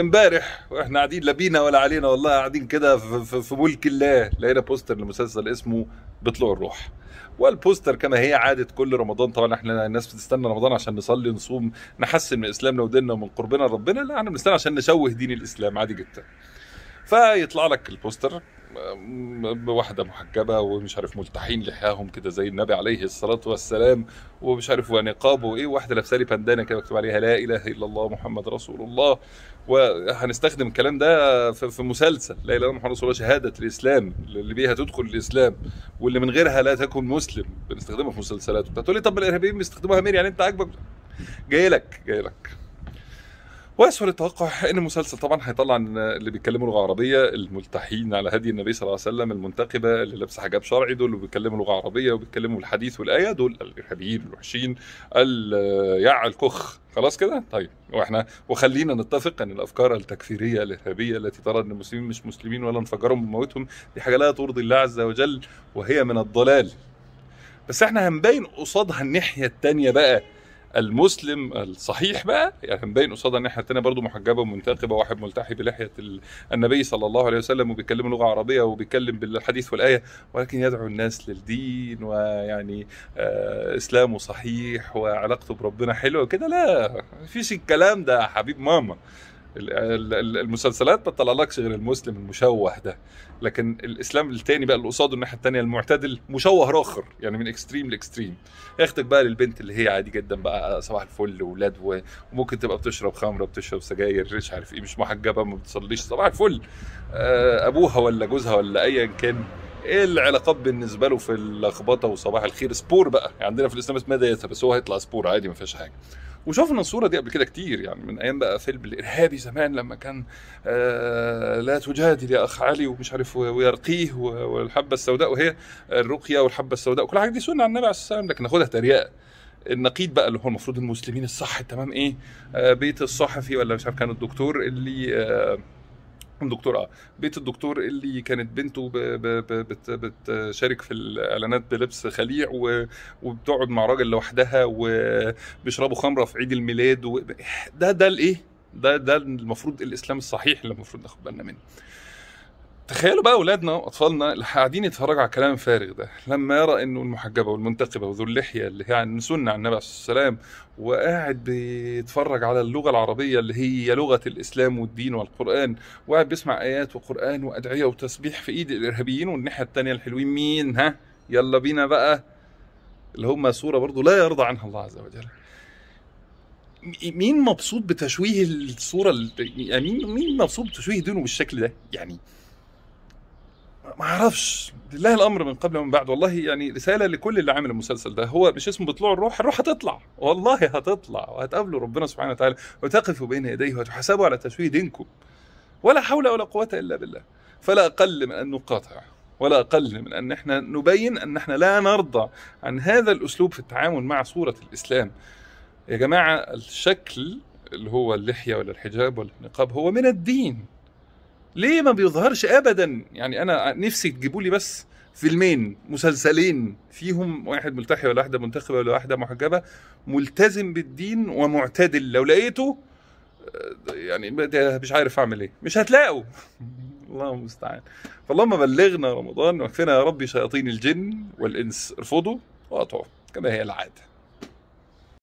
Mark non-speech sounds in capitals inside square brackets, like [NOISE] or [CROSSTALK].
امبارح واحنا قاعدين لا بينا ولا علينا والله قاعدين كده في, في ملك الله لقينا بوستر لمسلسل اسمه بطلوع الروح والبوستر كما هي عادة كل رمضان طبعا احنا الناس بتستنى رمضان عشان نصلي نصوم نحسن من اسلامنا وديننا ومن قربنا لربنا لا احنا بنستنى عشان نشوه دين الاسلام عادي جدا فيطلع لك البوستر بواحدة محجبه ومش عارف ملتحين لحياهم كده زي النبي عليه الصلاه والسلام ومش عارف ونقاب وايه واحده لابسه لي بندانه كده مكتوب عليها لا اله الا الله محمد رسول الله وهنستخدم الكلام ده في مسلسل لا اله الا الله محمد رسول الله شهاده الاسلام اللي بيها تدخل الاسلام واللي من غيرها لا تكن مسلم بنستخدمها في مسلسلات تقول لي طب الارهابيين بيستخدموها مين يعني انت عاجبك جاي لك جاي لك واسهل التوقع ان المسلسل طبعا هيطلع اللي بيتكلموا لغه عربيه الملتحين على هدي النبي صلى الله عليه وسلم المنتقبه اللي لابسه حجاب شرعي دول اللي بيتكلموا لغه عربيه وبيتكلموا الحديث والايه دول الارهابيين الوحشين يع الكخ خلاص كده طيب واحنا وخلينا نتفق ان الافكار التكفيريه الارهابيه التي ترى ان المسلمين مش مسلمين ولا انفجرهم بموتهم دي حاجه لا ترضي الله عز وجل وهي من الضلال بس احنا هنبين قصادها الناحيه الثانيه بقى المسلم الصحيح بقى يعني مبين قصاد الناحيه الثانيه برضه محجبه ومنتقبه واحد ملتحي بلحيه النبي صلى الله عليه وسلم وبيتكلم لغه عربيه وبيتكلم بالحديث والايه ولكن يدعو الناس للدين ويعني آه، اسلامه صحيح وعلاقته بربنا حلوه كده لا مفيش الكلام ده يا حبيب ماما المسلسلات بتطلع لكش غير المسلم المشوه ده لكن الاسلام الثاني بقى اللي قصاده الناحيه الثانيه المعتدل مشوه راخر يعني من اكستريم لاكستريم اختك بقى للبنت اللي هي عادي جدا بقى صباح الفل واولاد وممكن تبقى بتشرب خمره بتشرب سجاير مش عارف ايه مش محجبه ما بتصليش صباح الفل آه، ابوها ولا جوزها ولا ايا كان ايه العلاقات بالنسبه له في اللخبطه وصباح الخير سبور بقى يعني عندنا في الاسلام اسمها ديتها بس هو هيطلع سبور عادي ما فيهاش حاجه وشفنا الصوره دي قبل كده كتير يعني من ايام بقى فيلم الارهابي زمان لما كان آه، لا تجادل يا اخ علي ومش عارف ويرقيه والحبه السوداء وهي الرقيه والحبه السوداء وكل حاجه دي سنه عن النبي عليه الصلاه والسلام لكن ناخدها تريقه النقيض بقى اللي هو المفروض المسلمين الصح تمام ايه آه، بيت الصحفي ولا مش عارف كان الدكتور اللي آه، دكتور اه بيت الدكتور اللي كانت بنته بتشارك في الاعلانات بلبس خليع وبتقعد مع راجل لوحدها وبيشربوا خمره في عيد الميلاد و... ده ده الايه ده ده المفروض الاسلام الصحيح اللي المفروض ناخد بالنا منه تخيلوا بقى اولادنا واطفالنا اللي قاعدين يتفرجوا على الكلام الفارغ ده لما يرى انه المحجبه والمنتقبه وذو اللحيه اللي هي عن سنه عن النبي عليه السلام وقاعد بيتفرج على اللغه العربيه اللي هي لغه الاسلام والدين والقران وقاعد بيسمع ايات وقران وادعيه وتسبيح في ايد الارهابيين والناحيه الثانيه الحلوين مين ها يلا بينا بقى اللي هم صوره برضو لا يرضى عنها الله عز وجل مين مبسوط بتشويه الصوره مين يعني مين مبسوط بتشويه دينه بالشكل ده يعني ما اعرفش لله الامر من قبل ومن بعد والله يعني رساله لكل اللي عامل المسلسل ده هو مش اسمه بطلوع الروح الروح هتطلع والله هتطلع وهتقابلوا ربنا سبحانه وتعالى وتقفوا بين يديه وتحاسبوا على تشويه دينكم ولا حول ولا قوه الا بالله فلا اقل من ان نقاطع ولا اقل من ان احنا نبين ان احنا لا نرضى عن هذا الاسلوب في التعامل مع صوره الاسلام يا جماعه الشكل اللي هو اللحيه ولا الحجاب ولا النقاب هو من الدين ليه ما بيظهرش ابدا يعني انا نفسي تجيبوا لي بس فيلمين مسلسلين فيهم واحد ملتحي ولا واحده منتخبه ولا واحده محجبه ملتزم بالدين ومعتدل لو لقيته يعني مش عارف اعمل ايه مش هتلاقوا [LAUGHS] الله المستعان فاللهم بلغنا رمضان واكفنا يا ربي شياطين الجن والانس ارفضوا واطعوا كما هي العاده